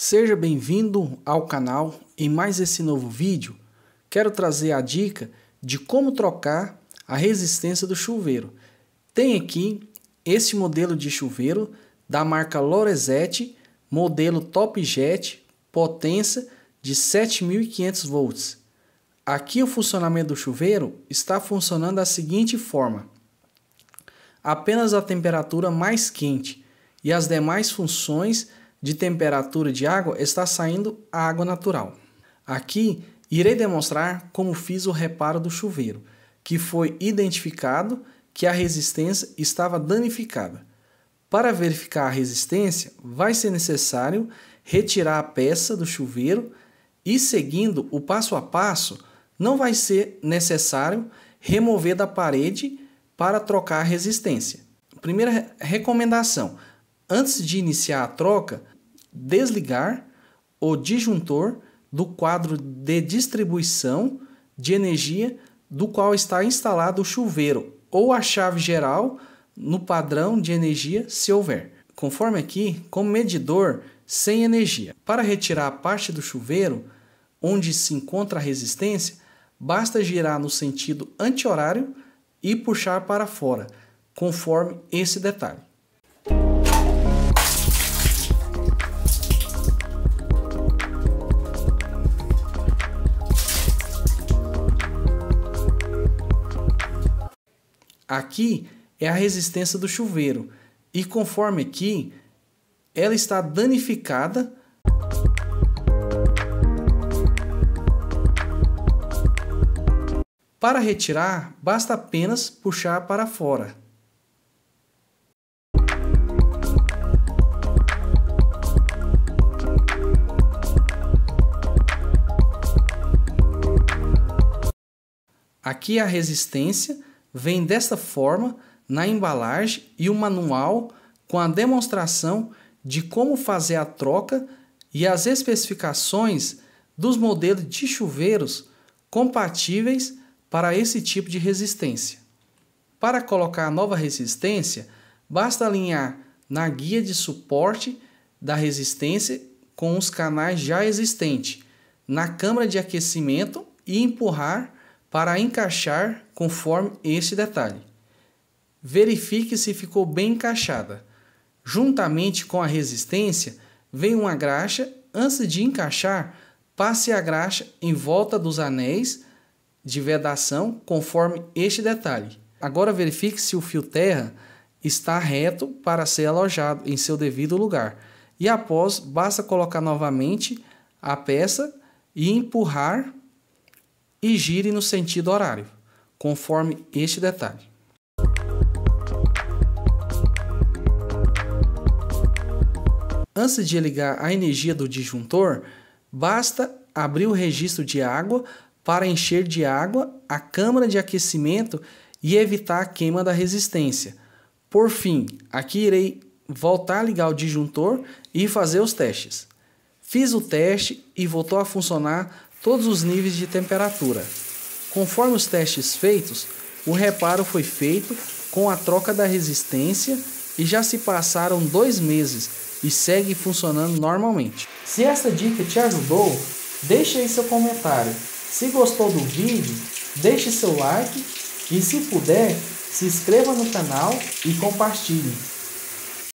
Seja bem-vindo ao canal. Em mais esse novo vídeo, quero trazer a dica de como trocar a resistência do chuveiro. Tem aqui este modelo de chuveiro da marca Lorezette, modelo Top Jet, potência de 7500 volts. Aqui o funcionamento do chuveiro está funcionando da seguinte forma: apenas a temperatura mais quente e as demais funções de temperatura de água está saindo a água natural. Aqui irei demonstrar como fiz o reparo do chuveiro, que foi identificado que a resistência estava danificada. Para verificar a resistência, vai ser necessário retirar a peça do chuveiro e, seguindo o passo a passo, não vai ser necessário remover da parede para trocar a resistência. Primeira recomendação: antes de iniciar a troca, desligar o disjuntor do quadro de distribuição de energia do qual está instalado o chuveiro ou a chave geral no padrão de energia, se houver. Conforme aqui, com medidor sem energia. Para retirar a parte do chuveiro onde se encontra a resistência, basta girar no sentido anti-horário e puxar para fora, conforme esse detalhe. Aqui é a resistência do chuveiro, e conforme aqui, ela está danificada. Para retirar, basta apenas puxar para fora. Aqui é a resistência vem desta forma na embalagem e o manual com a demonstração de como fazer a troca e as especificações dos modelos de chuveiros compatíveis para esse tipo de resistência. Para colocar a nova resistência, basta alinhar na guia de suporte da resistência com os canais já existentes, na câmara de aquecimento e empurrar para encaixar conforme esse detalhe. Verifique se ficou bem encaixada. Juntamente com a resistência, vem uma graxa. Antes de encaixar, passe a graxa em volta dos anéis de vedação conforme este detalhe. Agora verifique se o fio terra está reto para ser alojado em seu devido lugar. E após, basta colocar novamente a peça e empurrar e gire no sentido horário, conforme este detalhe. Antes de ligar a energia do disjuntor, basta abrir o registro de água para encher de água a câmara de aquecimento e evitar a queima da resistência. Por fim, aqui irei voltar a ligar o disjuntor e fazer os testes. Fiz o teste e voltou a funcionar todos os níveis de temperatura. Conforme os testes feitos, o reparo foi feito com a troca da resistência e já se passaram dois meses e segue funcionando normalmente. Se essa dica te ajudou, deixe aí seu comentário. Se gostou do vídeo, deixe seu like e se puder, se inscreva no canal e compartilhe.